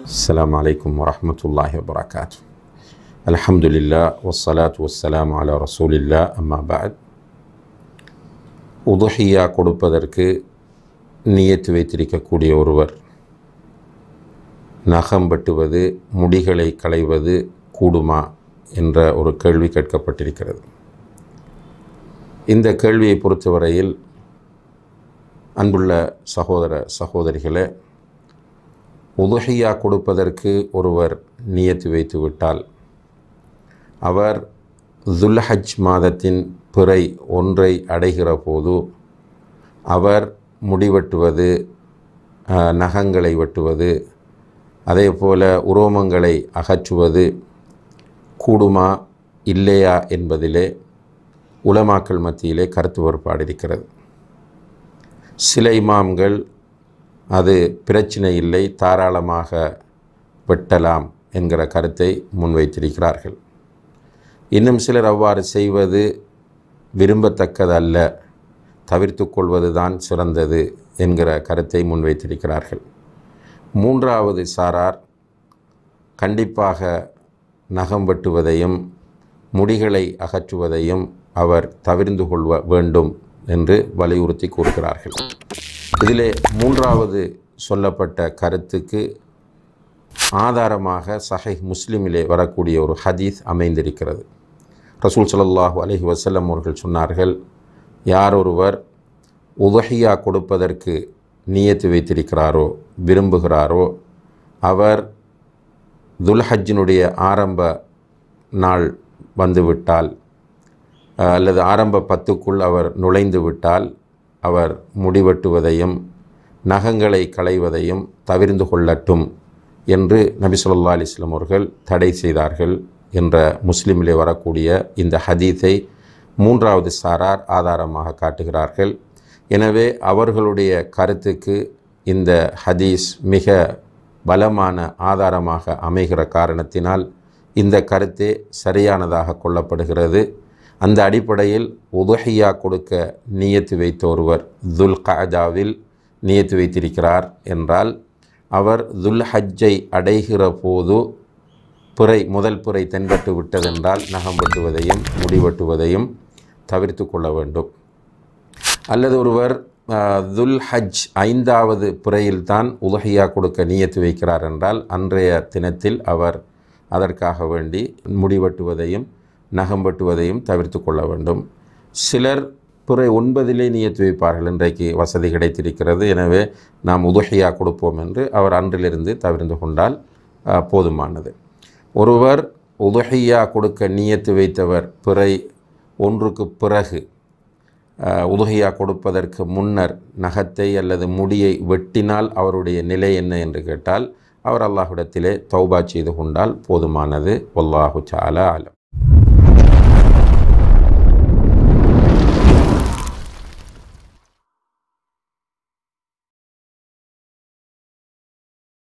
السلام عليكم ورحمة الله وبركاته الحمد لله والصلاة والسلام على رسول الله أما بعد உதுஹியா கொடுப்பதற்கு நியத்து வைத்திருக்கக்கூடிய ஒருவர் நகம் வெட்டுவது முடிகளை களைவது கூடுமா என்ற ஒரு கேள்வி கேட்கப்பட்டிருக்கிறது இந்த கேள்வியை பொறுத்தவரையில் அன்புள்ள சகோதர சகோதரிகளை உதுஹியா கொடுப்பதற்கு ஒருவர் நியத்து வைத்து விட்டால் அவர் துல்ஹஜ் மாதத்தின் பிறை ஒன்றை அடைகிற போது அவர் முடிவெட்டுவது நகங்களை வெட்டுவது அதே போல் உரோமங்களை அகற்றுவது கூடுமா இல்லையா என்பதிலே உலமாக்கல் மத்தியிலே கருத்து வேறுபாடு இருக்கிறது சில இமாம்கள் அது பிரச்சனை இல்லை தாராளமாக வெட்டலாம் என்கிற கருத்தை முன்வைத்திருக்கிறார்கள் இன்னும் சிலர் அவ்வாறு செய்வது விரும்பத்தக்கதல்ல தவிர்த்து கொள்வதுதான் சிறந்தது என்கிற கருத்தை முன்வைத்திருக்கிறார்கள் மூன்றாவது சாரார் கண்டிப்பாக நகம் வெட்டுவதையும் முடிகளை அகற்றுவதையும் அவர் தவிர்ந்து கொள்வ வேண்டும் என்று வலியுறுத்தி கூறுகிறார்கள் இதிலே மூன்றாவது சொல்லப்பட்ட கருத்துக்கு ஆதாரமாக சஹை முஸ்லிமிலே வரக்கூடிய ஒரு ஹதீஸ் அமைந்திருக்கிறது ரசூல் சல்லாஹு அலஹி வசல்லம் அவர்கள் சொன்னார்கள் யார் ஒருவர் உதஹியா கொடுப்பதற்கு நியத்து வைத்திருக்கிறாரோ விரும்புகிறாரோ அவர் துல்ஹஜினுடைய ஆரம்ப நாள் வந்துவிட்டால் அல்லது ஆரம்ப பத்துக்குள் அவர் நுழைந்து விட்டால் அவர் முடிவெட்டுவதையும் நகங்களை களைவதையும் தவிர்ந்து கொள்ளட்டும் என்று நபி சொல்லா அலிஸ்லாம் அவர்கள் தடை செய்தார்கள் என்ற முஸ்லீமிலே வரக்கூடிய இந்த ஹதீஸை மூன்றாவது சாரார் ஆதாரமாக காட்டுகிறார்கள் எனவே அவர்களுடைய கருத்துக்கு இந்த ஹதீஸ் மிக பலமான ஆதாரமாக அமைகிற காரணத்தினால் இந்த கருத்தே சரியானதாக கொள்ளப்படுகிறது அந்த அடிப்படையில் உதுஹியா கொடுக்க நியத்து வைத்த ஒருவர் துல் கஜாவில் நியத்து வைத்திருக்கிறார் என்றால் அவர் துல் ஹஜ்ஜை அடைகிற போது பிறை முதல் பிறை தென்பட்டு விட்டதென்றால் நகம் வெட்டுவதையும் முடிவெட்டுவதையும் தவிர்த்து கொள்ள வேண்டும் அல்லது ஒருவர் துல் ஹஜ் ஐந்தாவது பிறையில்தான் உதகையா கொடுக்க நியத்து வைக்கிறார் என்றால் அன்றைய தினத்தில் அவர் அதற்காக வேண்டி முடிவெட்டுவதையும் நகம்பட்டுவதையும் தவிர்த்து கொள்ள வேண்டும் சிலர் துறை ஒன்பதிலே நியத்து வைப்பார்கள் இன்றைக்கு வசதி கிடைத்திருக்கிறது எனவே நாம் உதுகையா கொடுப்போம் என்று அவர் அன்றிலிருந்து தவிர்ந்து கொண்டால் போதுமானது ஒருவர் உதகையாக கொடுக்க நியத்து வைத்தவர் பிறை ஒன்றுக்கு பிறகு உதகையாக கொடுப்பதற்கு முன்னர் நகத்தை அல்லது முடியை வெட்டினால் அவருடைய நிலை என்ன என்று கேட்டால் அவர் அல்லாஹுடத்திலே தௌபா செய்து கொண்டால் போதுமானது ஒல்லாஹு சாலா ஆலம்